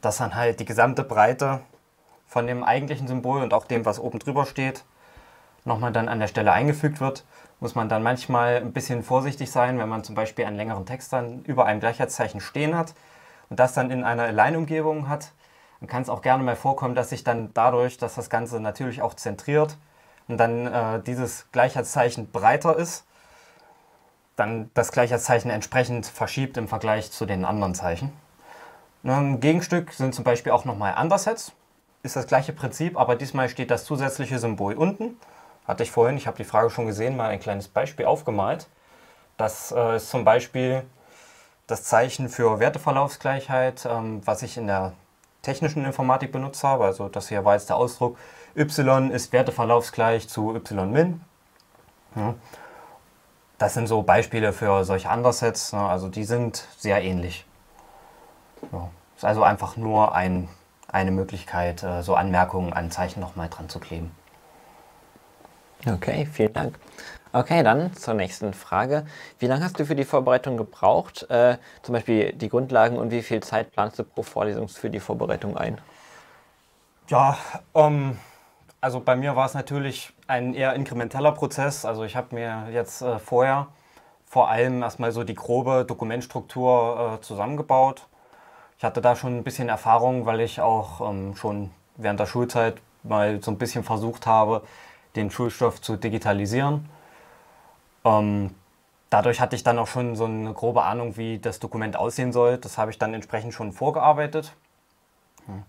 dass dann halt die gesamte Breite von dem eigentlichen Symbol und auch dem, was oben drüber steht, nochmal dann an der Stelle eingefügt wird. Muss man dann manchmal ein bisschen vorsichtig sein, wenn man zum Beispiel einen längeren Text dann über einem Gleichheitszeichen stehen hat und das dann in einer Alleinumgebung hat, dann kann es auch gerne mal vorkommen, dass sich dann dadurch, dass das Ganze natürlich auch zentriert und dann äh, dieses Gleichheitszeichen breiter ist, dann das Gleichheitszeichen entsprechend verschiebt im Vergleich zu den anderen Zeichen. Ne, ein Gegenstück sind zum Beispiel auch nochmal Undersets. Ist das gleiche Prinzip, aber diesmal steht das zusätzliche Symbol unten. Hatte ich vorhin, ich habe die Frage schon gesehen, mal ein kleines Beispiel aufgemalt. Das äh, ist zum Beispiel das Zeichen für Werteverlaufsgleichheit, ähm, was ich in der technischen Informatik benutzt habe. Also das hier war jetzt der Ausdruck, y ist werteverlaufsgleich zu y-min. Das sind so Beispiele für solche Undersets, ne, also die sind sehr ähnlich. Ist also einfach nur ein, eine Möglichkeit, äh, so Anmerkungen an Zeichen nochmal dran zu kleben. Okay, vielen Dank. Okay, dann zur nächsten Frage. Wie lange hast du für die Vorbereitung gebraucht? Äh, zum Beispiel die Grundlagen und wie viel Zeit planst du pro Vorlesung für die Vorbereitung ein? Ja, ähm, also bei mir war es natürlich ein eher inkrementeller Prozess. Also ich habe mir jetzt äh, vorher vor allem erstmal so die grobe Dokumentstruktur äh, zusammengebaut. Ich hatte da schon ein bisschen Erfahrung, weil ich auch ähm, schon während der Schulzeit mal so ein bisschen versucht habe, den Schulstoff zu digitalisieren. Ähm, dadurch hatte ich dann auch schon so eine grobe Ahnung, wie das Dokument aussehen soll. Das habe ich dann entsprechend schon vorgearbeitet. Hm.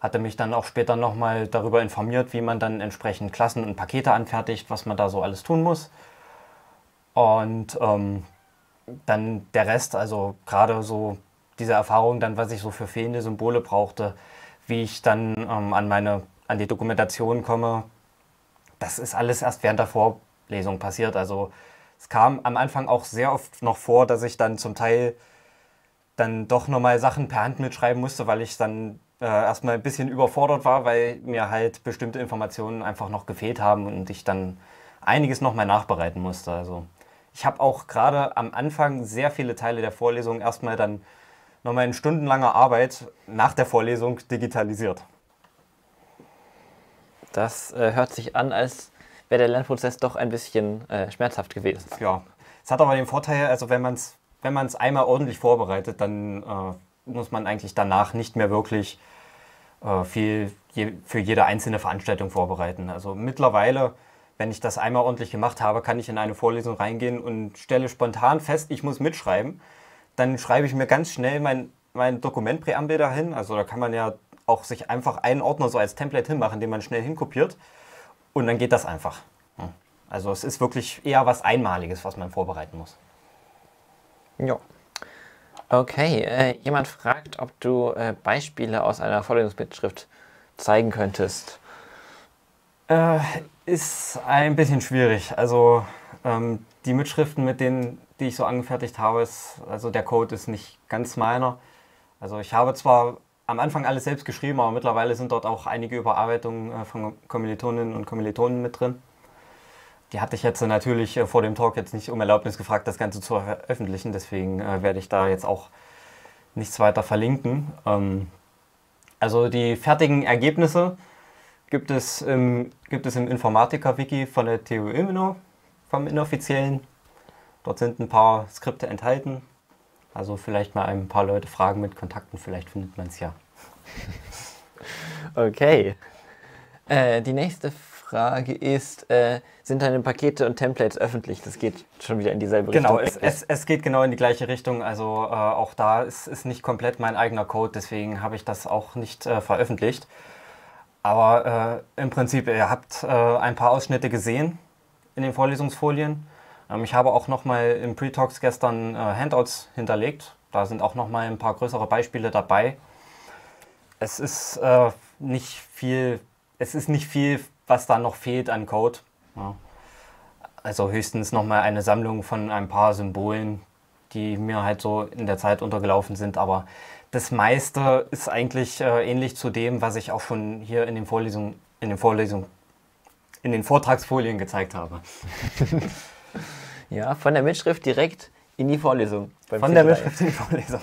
Hatte mich dann auch später nochmal darüber informiert, wie man dann entsprechend Klassen und Pakete anfertigt, was man da so alles tun muss. Und ähm, dann der Rest, also gerade so diese Erfahrung dann, was ich so für fehlende Symbole brauchte, wie ich dann ähm, an meine, an die Dokumentation komme, das ist alles erst während der Vorlesung passiert. Also es kam am Anfang auch sehr oft noch vor, dass ich dann zum Teil dann doch nochmal Sachen per Hand mitschreiben musste, weil ich dann äh, erstmal ein bisschen überfordert war, weil mir halt bestimmte Informationen einfach noch gefehlt haben und ich dann einiges nochmal nachbereiten musste. Also ich habe auch gerade am Anfang sehr viele Teile der Vorlesung erstmal dann nochmal in stundenlanger Arbeit nach der Vorlesung digitalisiert. Das äh, hört sich an, als wäre der Lernprozess doch ein bisschen äh, schmerzhaft gewesen. Ja, es hat aber den Vorteil, also wenn man es wenn man's einmal ordentlich vorbereitet, dann äh, muss man eigentlich danach nicht mehr wirklich äh, viel je, für jede einzelne Veranstaltung vorbereiten. Also mittlerweile, wenn ich das einmal ordentlich gemacht habe, kann ich in eine Vorlesung reingehen und stelle spontan fest, ich muss mitschreiben. Dann schreibe ich mir ganz schnell mein, mein Dokument dahin. Also da kann man ja auch sich einfach einen Ordner so als Template hinmachen, den man schnell hinkopiert. Und dann geht das einfach. Hm. Also es ist wirklich eher was Einmaliges, was man vorbereiten muss. Ja. Okay, äh, jemand fragt, ob du äh, Beispiele aus einer Vorlesungsmitschrift zeigen könntest. Äh, ist ein bisschen schwierig. Also ähm, die Mitschriften, mit denen, die ich so angefertigt habe, ist, also der Code ist nicht ganz meiner. Also ich habe zwar am Anfang alles selbst geschrieben, aber mittlerweile sind dort auch einige Überarbeitungen äh, von Kommilitoninnen und Kommilitonen mit drin. Die hatte ich jetzt natürlich äh, vor dem Talk jetzt nicht um Erlaubnis gefragt, das Ganze zu veröffentlichen. Deswegen äh, werde ich da jetzt auch nichts weiter verlinken. Ähm, also die fertigen Ergebnisse gibt es im, gibt es im Informatiker-Wiki von der TU Ilmenau, vom inoffiziellen. Dort sind ein paar Skripte enthalten. Also vielleicht mal ein paar Leute fragen mit Kontakten, vielleicht findet man es ja. *laughs* okay. Äh, die nächste Frage ist, äh, sind deine Pakete und Templates öffentlich? Das geht schon wieder in dieselbe genau, Richtung. Genau, es, es, es, geht genau in die gleiche Richtung. Also äh, auch da ist, ist nicht komplett mein eigener Code, deswegen habe ich das auch nicht äh, veröffentlicht. Aber äh, im Prinzip, ihr habt äh, ein paar Ausschnitte gesehen in den Vorlesungsfolien. Ähm, ich habe auch nochmal im Pre-Talks gestern äh, Handouts hinterlegt. Da sind auch nochmal ein paar größere Beispiele dabei. Es ist äh, nicht viel, es ist nicht viel, was da noch fehlt an Code. Ja. Also höchstens nochmal eine Sammlung von ein paar Symbolen, die mir halt so in der Zeit untergelaufen sind, aber das meiste ist eigentlich äh, ähnlich zu dem, was ich auch schon hier in den Vorlesungen, in den Vorlesungen, in den Vortragsfolien gezeigt habe. *laughs* Ja, von der Mitschrift direkt in die Vorlesung. Von der Mitschrift in die Vorlesung.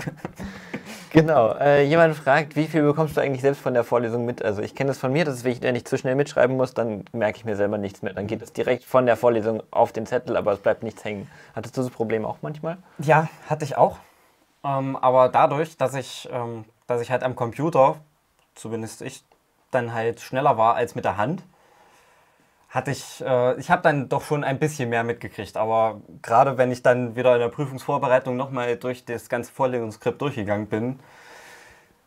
*laughs* genau. Äh, jemand fragt, wie viel bekommst du eigentlich selbst von der Vorlesung mit? Also ich kenne das von mir, dass ich, wenn ich zu schnell mitschreiben muss, dann merke ich mir selber nichts mehr. Dann geht es direkt von der Vorlesung auf den Zettel, aber es bleibt nichts hängen. Hattest du das Problem auch manchmal? Ja, hatte ich auch. Ähm, aber dadurch, dass ich, ähm, dass ich halt am Computer, zumindest ich, dann halt schneller war als mit der Hand, hatte ich, äh, ich habe dann doch schon ein bisschen mehr mitgekriegt, aber gerade wenn ich dann wieder in der Prüfungsvorbereitung nochmal durch das ganze Vorlegungsskript durchgegangen bin,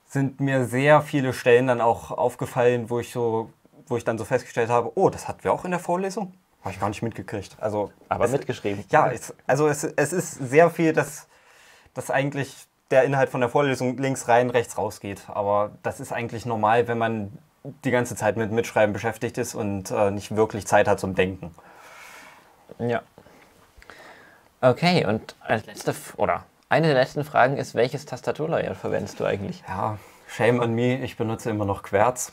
sind mir sehr viele Stellen dann auch aufgefallen, wo ich so, wo ich dann so festgestellt habe, oh, das hatten wir auch in der Vorlesung. Habe ich gar nicht mitgekriegt. Also, aber es, mitgeschrieben. Ja, es, also es, es ist sehr viel, dass, dass eigentlich der Inhalt von der Vorlesung links rein, rechts rausgeht. Aber das ist eigentlich normal, wenn man die ganze Zeit mit Mitschreiben beschäftigt ist und äh, nicht wirklich Zeit hat zum Denken. Ja. Okay, und als letzte, oder eine der letzten Fragen ist, welches Tastaturlayout verwendest du eigentlich? Ja, shame on me, ich benutze immer noch Querz.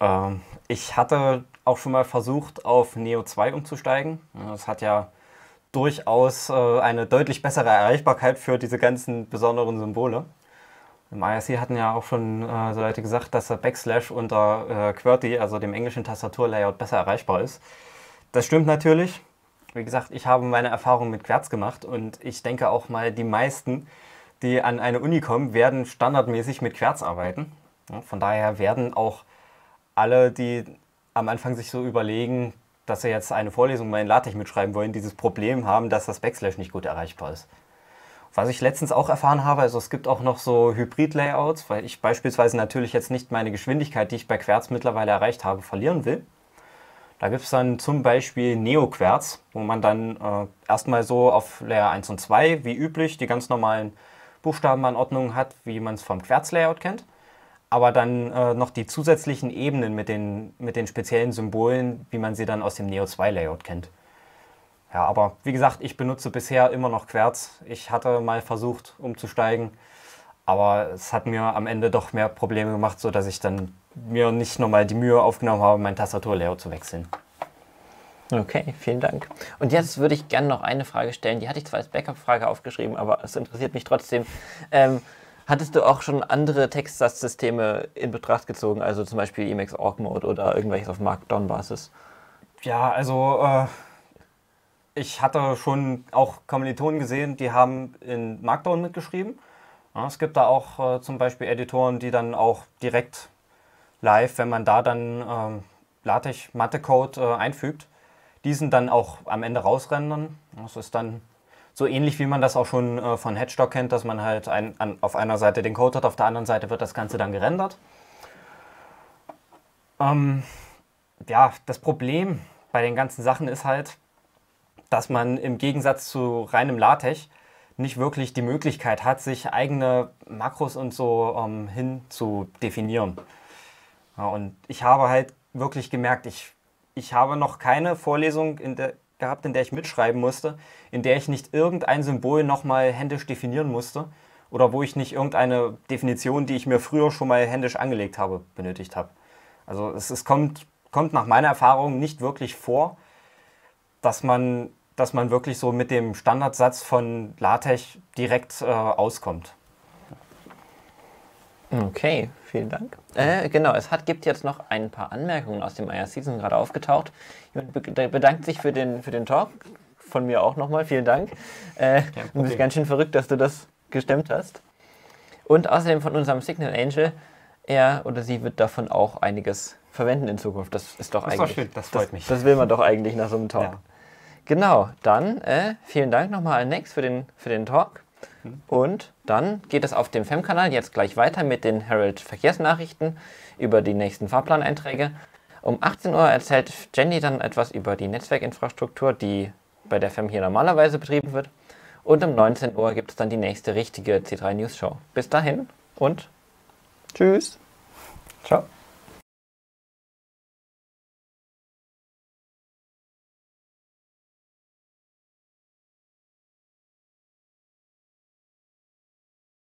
Ähm, ich hatte auch schon mal versucht, auf Neo 2 umzusteigen. Das hat ja durchaus äh, eine deutlich bessere Erreichbarkeit für diese ganzen besonderen Symbole. Im IRC hatten ja auch schon äh, so Leute gesagt, dass der Backslash unter äh, QWERTY, also dem englischen Tastaturlayout, besser erreichbar ist. Das stimmt natürlich. Wie gesagt, ich habe meine Erfahrung mit Querz gemacht und ich denke auch mal, die meisten, die an eine Uni kommen, werden standardmäßig mit Querz arbeiten. Ja, von daher werden auch alle, die am Anfang sich so überlegen, dass sie jetzt eine Vorlesung mal in LaTeX mitschreiben wollen, dieses Problem haben, dass das Backslash nicht gut erreichbar ist. Was ich letztens auch erfahren habe, also es gibt auch noch so Hybrid-Layouts, weil ich beispielsweise natürlich jetzt nicht meine Geschwindigkeit, die ich bei Querz mittlerweile erreicht habe, verlieren will. Da gibt es dann zum Beispiel Neo-Querz, wo man dann äh, erstmal so auf Layer 1 und 2, wie üblich, die ganz normalen Buchstabenanordnungen hat, wie man es vom Querz-Layout kennt. Aber dann äh, noch die zusätzlichen Ebenen mit den, mit den speziellen Symbolen, wie man sie dann aus dem Neo 2-Layout kennt. Ja, aber wie gesagt, ich benutze bisher immer noch Querz. Ich hatte mal versucht, umzusteigen, aber es hat mir am Ende doch mehr Probleme gemacht, sodass ich dann mir nicht nochmal die Mühe aufgenommen habe, mein Tastaturlayout zu wechseln. Okay, vielen Dank. Und jetzt würde ich gerne noch eine Frage stellen. Die hatte ich zwar als Backup-Frage aufgeschrieben, aber es interessiert mich trotzdem. Ähm, hattest du auch schon andere Textsatzsysteme in Betracht gezogen, also zum Beispiel Emacs Org Mode oder irgendwelches auf Markdown-Basis? Ja, also äh ich hatte schon auch Kommilitonen gesehen, die haben in Markdown mitgeschrieben. Ja, es gibt da auch äh, zum Beispiel Editoren, die dann auch direkt live, wenn man da dann ähm, LaTeX-Mathe-Code äh, einfügt, diesen dann auch am Ende rausrendern. Das ist dann so ähnlich, wie man das auch schon äh, von Hedgestock kennt, dass man halt ein, an, auf einer Seite den Code hat, auf der anderen Seite wird das Ganze dann gerendert. Ähm, ja, das Problem bei den ganzen Sachen ist halt, dass man im Gegensatz zu reinem LaTeX nicht wirklich die Möglichkeit hat, sich eigene Makros und so ähm, hin zu definieren. Ja, und ich habe halt wirklich gemerkt, ich, ich habe noch keine Vorlesung in der, gehabt, in der ich mitschreiben musste, in der ich nicht irgendein Symbol nochmal händisch definieren musste oder wo ich nicht irgendeine Definition, die ich mir früher schon mal händisch angelegt habe, benötigt habe. Also es, es kommt, kommt nach meiner Erfahrung nicht wirklich vor, dass man, dass man wirklich so mit dem Standardsatz von LaTeX direkt äh, auskommt. Okay, vielen Dank. Äh, genau, es hat, gibt jetzt noch ein paar Anmerkungen aus dem IRC, sind gerade aufgetaucht. Jemand bedankt sich für den, für den Talk. Von mir auch nochmal, vielen Dank. Äh, du bist ganz schön verrückt, dass du das gestemmt hast. Und außerdem von unserem Signal Angel, er oder sie wird davon auch einiges verwenden in Zukunft. Das ist doch das eigentlich. Ist doch schön, das freut das, mich. Das will man doch eigentlich nach so einem Talk. Ja. Genau, dann äh, vielen Dank nochmal an Nex für den, für den Talk. Mhm. Und dann geht es auf dem FEM-Kanal jetzt gleich weiter mit den Herald Verkehrsnachrichten über die nächsten Fahrplaneinträge. Um 18 Uhr erzählt Jenny dann etwas über die Netzwerkinfrastruktur, die bei der FEM hier normalerweise betrieben wird. Und um 19 Uhr gibt es dann die nächste richtige C3 News Show. Bis dahin und tschüss. Ciao.